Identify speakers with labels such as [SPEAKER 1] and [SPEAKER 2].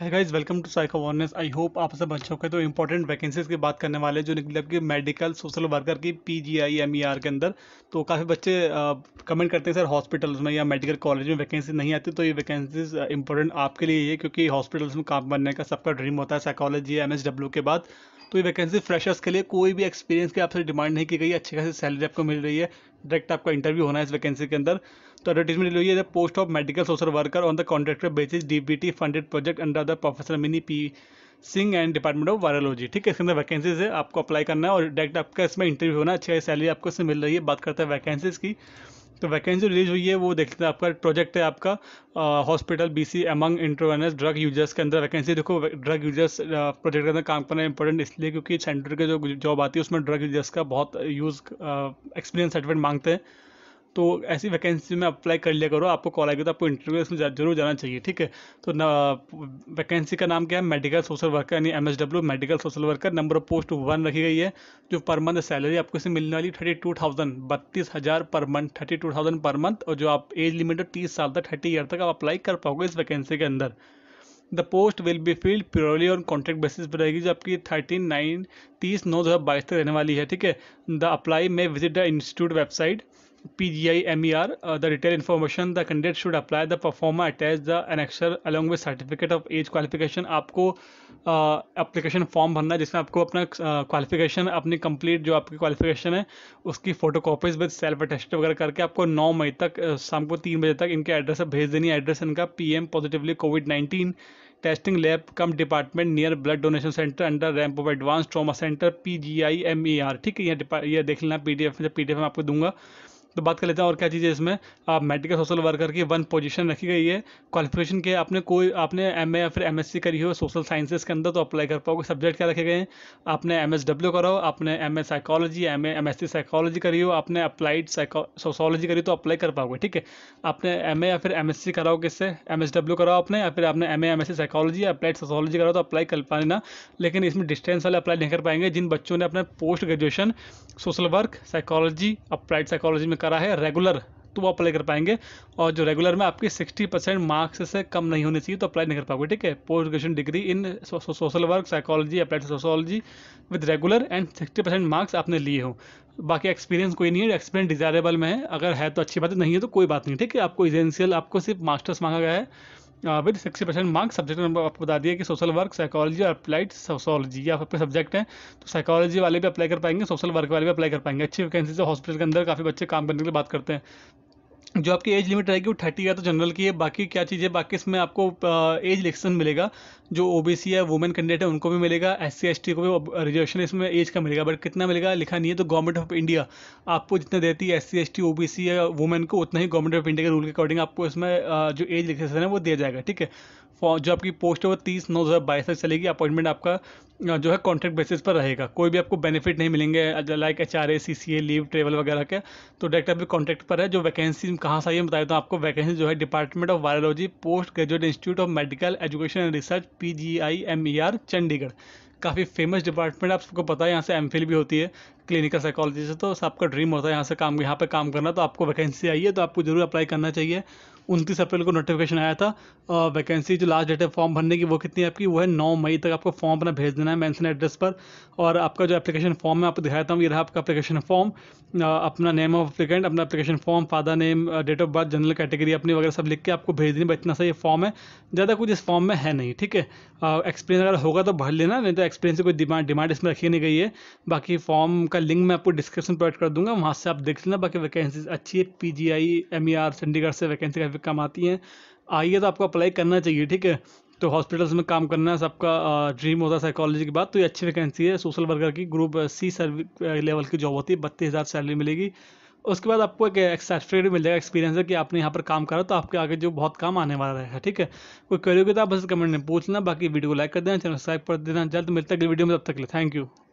[SPEAKER 1] है guys welcome to psycho awareness I hope आप सब अच्छे होकर तो इंपॉर्टेंट वैकेंसीज की बात करने वाले हैं जो निकले कि मेडिकल सोशल वर्कर की P G I M E R के अंदर तो काफ़ी बच्चे कमेंट करते हैं सर हॉस्पिटल्स में या मेडिकल कॉलेज में वैकेंसी नहीं आती तो ये वैकेंसीज इंपॉर्टेंट आपके लिए ही है क्योंकि हॉस्पिटल्स में काम बनने का सबका ड्रीम होता है साइकोलॉजी एम एस डब्ल्यू के बाद तो ये वैकेंसी फ्रेशर्स के लिए कोई भी एक्सपीरियंस की आपसे डिमांड नहीं की गई अच्छी खासी सैलरी आपको मिल रही है डायरेक्ट आपका इंटरव्यू होना है इस वैकेंसी के अंदर तो एडवर्टीजमेंट लिखी है post of medical social worker on the contractor basis DBT funded project under the professor Mini P Singh and department of virology ठीक है इसके अंदर वैकेंसीज है आपको अप्लाई करना है और डायरेक्ट आपका इसमें इंटरव्यू होना अच्छी सैलरी आपको इसमें मिल रही है बात करते हैं वैकेंसीज की तो वैकेंसी रिलीज हुई है वो देखते हैं आपका प्रोजेक्ट है आपका hospital B C among intravenous drug users के अंदर वैकेंसी देखो ड्रग यूजर्स प्रोजेक्ट के अंदर काम करना इंपॉर्टेंट इसलिए क्योंकि सेंटर के जो जॉब आती है उसमें ड्रग यूजर्स का बहुत यूज़ एक्सपीरियंस सर्टिफिकेट मांगते हैं तो ऐसी वैकेंसी में अप्लाई कर लिया करो आपको कॉल आएगी तो आपको इंटरव्यू इसमें जरूर जाना चाहिए ठीक है तो वैकेंसी का नाम क्या है मेडिकल सोशल वर्कर यानी M medical social worker number of post one रखी गई है जो पर मंथ सैलरी आपको इसे मिलने वाली थर्टी टू थाउजेंड बत्तीस हज़ार per month thirty two thousand per month और जो आप एज लिमिट है तीस साल तक थर्टी ईयर तक आप अप्लाई कर पाओगे इस वैकेंसी के अंदर the post will be filled purely on contract basis पर रहेगी जो आपकी थर्टीन नाइन तीस नौ दो हज़ार बाईस तक रहने वाली है ठीक है द अप्लाई में visit the institute website PGI-MER, uh, the detailed information the candidate should apply, the performer attach the annexure along with certificate of age qualification. आपको uh, application फॉर्म भरना है जिसमें आपको अपना uh, qualification अपनी complete जो आपकी क्वालिफिकेशन है उसकी photo with with self attest वगैरह करके आपको नौ मई तक uh, शाम को तीन बजे तक इनके एड्रेस भेज देनी है एड्रेस इनका P M positively covid nineteen testing lab cum department near blood donation centre under ramp of advance trauma centre P G I M E R ठीक है यह यह देख लेना पी डी एफ में पी डी एफ में आपको दूंगा तो बात कर लेते हैं और क्या चीज़ें इसमें आप मेडिकल सोशल वर्कर की वन पोजीशन रखी गई है क्वालिफिकेशन के आपने कोई आपने एम या फिर एम करी हो सोशल साइंसेज के अंदर तो अप्लाई कर पाओगे सब्जेक्ट क्या रखे गए हैं आपने एम एस डब्ल्यू करो आपने M A psychology M A M S C psychology करी हो आपने अप्लाइड सोशोलॉजी करी तो अप्लाई कर पाओगे ठीक है आपने एम या फिर एम एस सी कराओ किससे एम एस डब्ल्यू कराओ आपने या फिर आपने M A M S C psychology या अप्लाइड सोशोलॉजी कराओ तो अप्लाई कर ना लेकिन इसमें डिस्टेंस वाले अप्लाई नहीं कर पाएंगे जिन बच्चों ने अपने post graduation social work psychology applied psychology में करा है रेगुलर तो वो अप्लाई कर पाएंगे और जो रेगुलर में आपकी 60 परसेंट मार्क्स से कम नहीं होने चाहिए तो अप्लाई नहीं कर पाओगे ठीक है post graduation degree in social work psychology applied sociology with regular and 60 percent marks आपने लिए हो बाकी एक्सपीरियंस कोई नहीं है एक्सपीरियंस डिजायरेबल में है अगर है तो अच्छी बात नहीं है तो कोई बात नहीं ठीक है आपको एजेंशियल आपको सिर्फ मास्टर्स मांगा गया है with sixty percent marks subject number आपको बता दिया कि सोशल वर्क साइकोलॉजी और अप्लाइड सोशोलॉजी ये आपके सब्जेक्ट हैं तो साइकोलॉजी वाले भी अप्लाई कर पाएंगे सोशल वर्क वाले भी अप्लाई कर पाएंगे अच्छी वैकेंसी से हॉस्पिटल के अंदर काफ़ी बच्चे काम करने के लिए बात करते हैं जो आपकी एज लिमिट रहेगी वो थर्टी या तो जनरल की है बाकी क्या चीज़ है बाकी इसमें आपको एज रिलेक्शन मिलेगा जो ओ बी सी है वुमेन कैंडिडेट है उनको भी मिलेगा एस सी एस टी को भी रिजर्वेशन इसमें एज का मिलेगा बट कितना मिलेगा लिखा नहीं है तो गवर्नमेंट ऑफ इंडिया आपको जितना देती है S C S T O B C या वुमेन को उतना ही गवर्नमेंट ऑफ इंडिया के रूल के अकॉर्डिंग आपको इसमें जो एज रिलेक्शन है वो दिया जाएगा ठीक है फॉर जो आपकी पोस्ट है वो तीस नौ हज़ार बाईस तक चलेगी अपॉइंटमेंट आपका जो है कॉन्ट्रैक्ट बेसिस पर रहेगा कोई भी आपको बेनिफिट नहीं मिलेंगे like H R A C C A leave travel वगैरह के तो डायरेक्ट आपकी कॉन्ट्रैक्ट पर है जो वैकेंसी कहाँ से आई है बताया तो आपको वैकेंसी जो है department of virology post graduate institute of medical education and research P G I M E R Chandigarh काफ़ी फेमस डिपार्टमेंट आप सबको पता है यहाँ से एम भी होती है क्लिनिकल साइकोलॉजी से तो आपका ड्रीम होता है यहाँ से काम यहाँ पे काम करना तो आपको वैकेंसी आई है तो आपको ज़रूर अप्लाई करना चाहिए उनतीस अप्रैल को नोटिफिकेशन आया था वैकेंसी जो लास्ट डेट है फॉर्म भरने की वो कितनी है आपकी वो है नौ मई तक आपको फॉर्म अपना भेज देना है मैंसन एड्रेस पर और आपका जो एप्लीकेशन फॉर्म है आपको दिखाया हूँ ये रहा आपका एप्लीकेशन फॉर्म अपना नेम ऑफ एप्लीकेंट अपना application form father name date of birth general category अपनी वगैरह सब लिख के आपको भेज देनी इतना सा ये फॉर्म है ज़्यादा कुछ इस फॉर्म में है नहीं ठीक है एक्सपीरियंस अगर होगा तो भर लेना नहीं तो एक्सपीरियंस की कोई डिमांड डिमांड इसमें रखी नहीं गई है बाकी फॉर्म का लिंक मैं आपको डिस्क्रिप्शन प्रोवाइड कर दूंगा वहाँ से आप देख लेना बाकी वैकेंसी अच्छी है P G I M E R Chandigarh से वैकेंसी काफ़ी कम आती हैं आइए तो आपको अप्लाई करना चाहिए ठीक है तो हॉस्पिटल्स में काम करना है सबका ड्रीम होता है साइकोलॉजी के बाद तो ये अच्छी वैकेंसी है सोशल वर्कर की ग्रुप सी सर्विस लेवल की जॉब होती है बत्तीस हज़ार सैलरी मिलेगी उसके बाद आपको एक सर्टिफिकेट मिल जाएगा एक्सपीरियंस है कि आपने यहाँ पर काम करा तो आपके आगे जो बहुत काम आने वाला है ठीक है कोई क्वेरी होगी तो आप बस कमेंट में पूछना बाकी वीडियो को लाइक कर देना चैनल सब्सक्राइब कर देना जल्द मिलता है वीडियो में तब तक ले थैंक यू